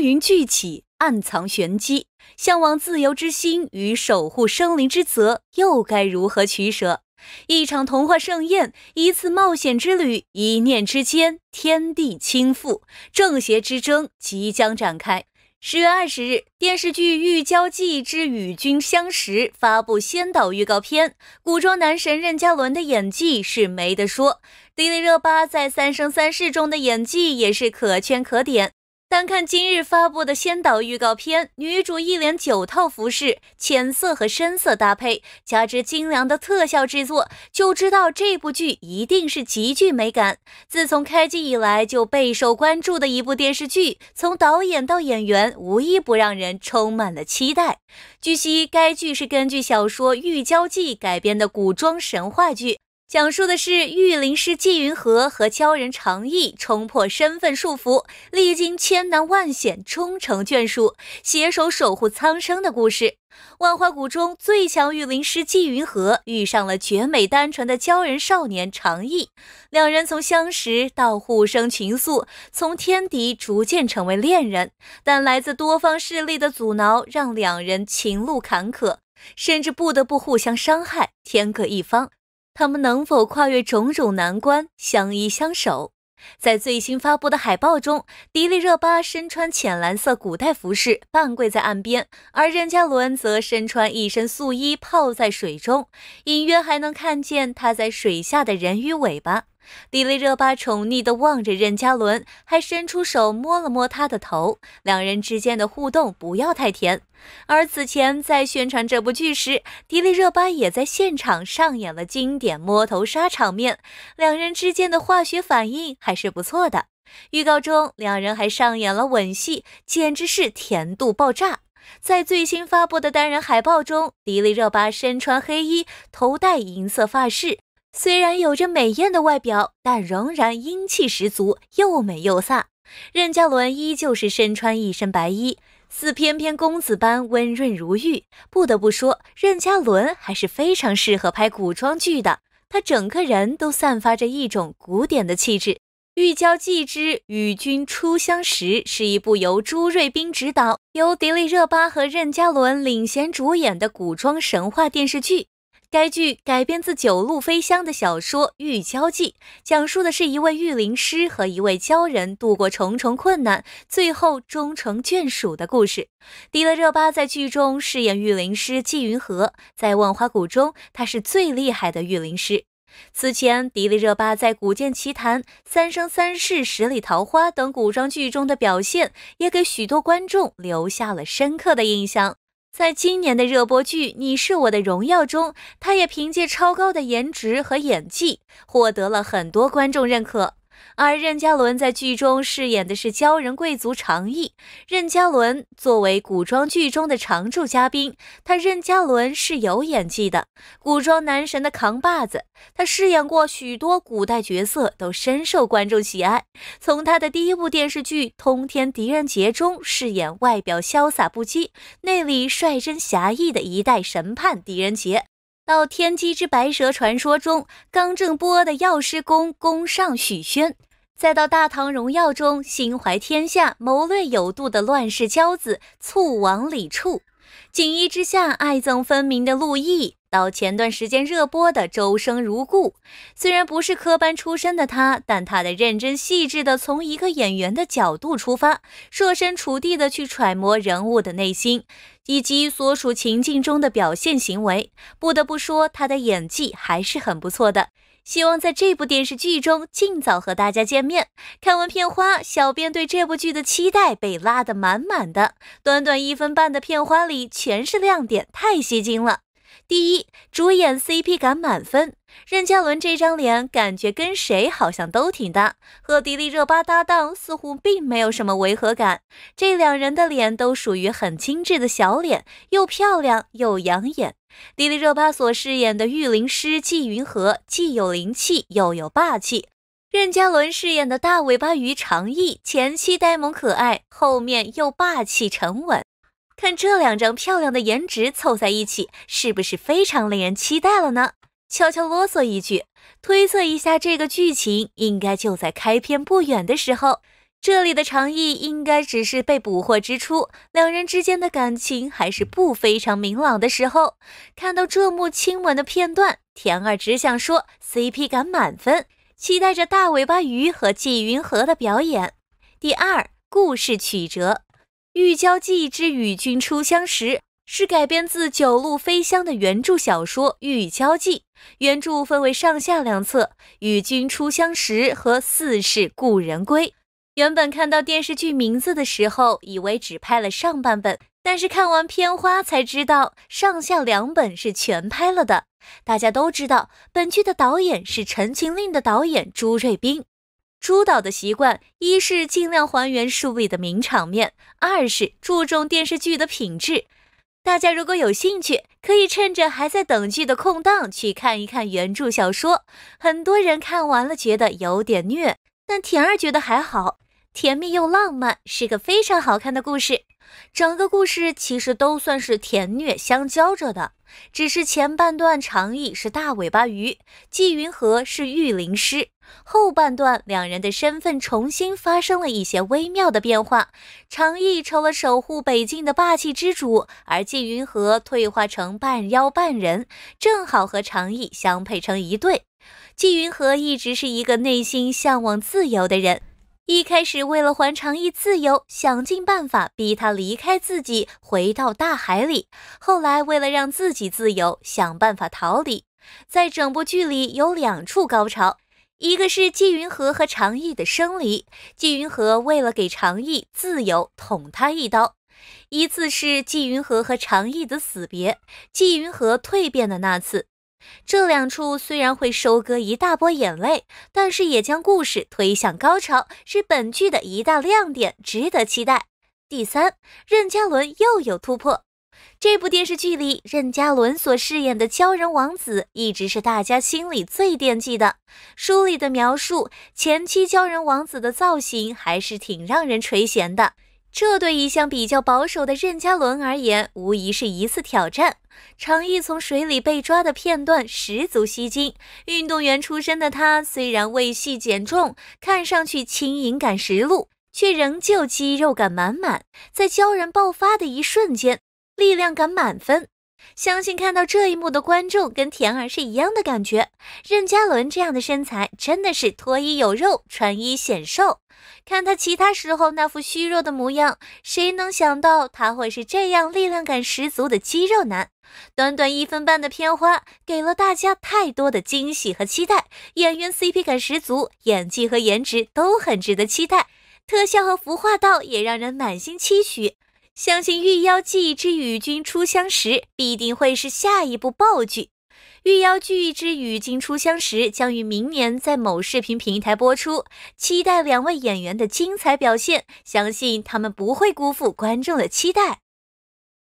云聚起，暗藏玄机；向往自由之心与守护生灵之责，又该如何取舍？一场童话盛宴，一次冒险之旅，一念之间，天地倾覆，正邪之争即将展开。十月二十日，电视剧《玉娇记之与君相识》发布先导预告片。古装男神任嘉伦的演技是没得说，迪丽热巴在《三生三世》中的演技也是可圈可点。单看今日发布的先导预告片，女主一连九套服饰，浅色和深色搭配，加之精良的特效制作，就知道这部剧一定是极具美感。自从开机以来就备受关注的一部电视剧，从导演到演员，无一不让人充满了期待。据悉，该剧是根据小说《玉娇记》改编的古装神话剧。讲述的是御灵师纪云禾和鲛人长意冲破身份束缚，历经千难万险终成眷属，携手守护苍生的故事。万花谷中最强御灵师纪云禾遇上了绝美单纯的鲛人少年长意，两人从相识到互生情愫，从天敌逐渐成为恋人。但来自多方势力的阻挠让两人情路坎坷，甚至不得不互相伤害，天各一方。他们能否跨越种种难关，相依相守？在最新发布的海报中，迪丽热巴身穿浅蓝色古代服饰，半跪在岸边，而任嘉伦则身穿一身素衣，泡在水中，隐约还能看见他在水下的人鱼尾巴。迪丽热巴宠溺地望着任嘉伦，还伸出手摸了摸他的头，两人之间的互动不要太甜。而此前在宣传这部剧时，迪丽热巴也在现场上演了经典摸头杀场面，两人之间的化学反应还是不错的。预告中，两人还上演了吻戏，简直是甜度爆炸。在最新发布的单人海报中，迪丽热巴身穿黑衣，头戴银色发饰。虽然有着美艳的外表，但仍然英气十足，又美又飒。任嘉伦依旧是身穿一身白衣，似翩翩公子般温润如玉。不得不说，任嘉伦还是非常适合拍古装剧的，他整个人都散发着一种古典的气质。《玉娇记之与君初相识》是一部由朱瑞斌执导，由迪丽热巴和任嘉伦领衔主演的古装神话电视剧。该剧改编自九鹭非香的小说《玉娇记》，讲述的是一位御灵师和一位鲛人度过重重困难，最后终成眷属的故事。迪丽热巴在剧中饰演御灵师纪云禾，在万花谷中，她是最厉害的御灵师。此前，迪丽热巴在《古剑奇谭》《三生三世十里桃花》等古装剧中的表现，也给许多观众留下了深刻的印象。在今年的热播剧《你是我的荣耀》中，他也凭借超高的颜值和演技，获得了很多观众认可。而任嘉伦在剧中饰演的是鲛人贵族长意。任嘉伦作为古装剧中的常驻嘉宾，他任嘉伦是有演技的古装男神的扛把子。他饰演过许多古代角色，都深受观众喜爱。从他的第一部电视剧《通天狄仁杰》中饰演外表潇洒不羁、内里率真侠义的一代神探狄仁杰。到《天机之白蛇传说》中，刚正不阿的药师宫宫上许宣，再到《大唐荣耀》中心怀天下、谋略有度的乱世骄子醋王李处。锦衣之下，爱憎分明的陆毅，到前段时间热播的《周生如故》，虽然不是科班出身的他，但他的认真细致的从一个演员的角度出发，设身处地的去揣摩人物的内心，以及所属情境中的表现行为，不得不说，他的演技还是很不错的。希望在这部电视剧中尽早和大家见面。看完片花，小编对这部剧的期待被拉得满满的。短短一分半的片花里全是亮点，太吸睛了。第一主演 CP 感满分，任嘉伦这张脸感觉跟谁好像都挺搭，和迪丽热巴搭档似乎并没有什么违和感。这两人的脸都属于很精致的小脸，又漂亮又养眼。迪丽热巴所饰演的御灵师纪云禾既有灵气又有霸气，任嘉伦饰演的大尾巴鱼长意前期呆萌可爱，后面又霸气沉稳。看这两张漂亮的颜值凑在一起，是不是非常令人期待了呢？悄悄啰嗦一句，推测一下这个剧情应该就在开篇不远的时候，这里的长意应该只是被捕获之初，两人之间的感情还是不非常明朗的时候。看到这幕亲吻的片段，甜二只想说 CP 感满分，期待着大尾巴鱼和纪云禾的表演。第二，故事曲折。《玉娇记之与君初相识》是改编自九路飞香的原著小说《玉娇记》，原著分为上下两册，《与君初相识》和《四世故人归》。原本看到电视剧名字的时候，以为只拍了上半本，但是看完片花才知道上下两本是全拍了的。大家都知道，本剧的导演是《陈情令》的导演朱瑞斌。朱导的习惯，一是尽量还原数位的名场面，二是注重电视剧的品质。大家如果有兴趣，可以趁着还在等剧的空档去看一看原著小说。很多人看完了觉得有点虐，但甜儿觉得还好，甜蜜又浪漫，是个非常好看的故事。整个故事其实都算是甜虐相交着的，只是前半段长毅是大尾巴鱼，纪云禾是御灵师；后半段两人的身份重新发生了一些微妙的变化，长毅成了守护北境的霸气之主，而纪云禾退化成半妖半人，正好和长毅相配成一对。纪云禾一直是一个内心向往自由的人。一开始为了还长意自由，想尽办法逼他离开自己，回到大海里。后来为了让自己自由，想办法逃离。在整部剧里有两处高潮，一个是季云禾和长意的生离，季云禾为了给长意自由捅他一刀；一次是季云禾和长意的死别，季云禾蜕变的那次。这两处虽然会收割一大波眼泪，但是也将故事推向高潮，是本剧的一大亮点，值得期待。第三，任嘉伦又有突破。这部电视剧里，任嘉伦所饰演的鲛人王子，一直是大家心里最惦记的。书里的描述，前期鲛人王子的造型还是挺让人垂涎的。这对一向比较保守的任嘉伦而言，无疑是一次挑战。常毅从水里被抓的片段十足吸睛。运动员出身的他，虽然为戏减重，看上去轻盈感十足，却仍旧肌肉感满满。在鲛人爆发的一瞬间，力量感满分。相信看到这一幕的观众跟甜儿是一样的感觉。任嘉伦这样的身材真的是脱衣有肉，穿衣显瘦。看他其他时候那副虚弱的模样，谁能想到他会是这样力量感十足的肌肉男？短短一分半的片花给了大家太多的惊喜和期待。演员 CP 感十足，演技和颜值都很值得期待，特效和服化道也让人满心期许。相信《御妖记之与君初相识》必定会是下一部爆剧。《御妖记之与君初相识》将于明年在某视频平台播出，期待两位演员的精彩表现，相信他们不会辜负观众的期待。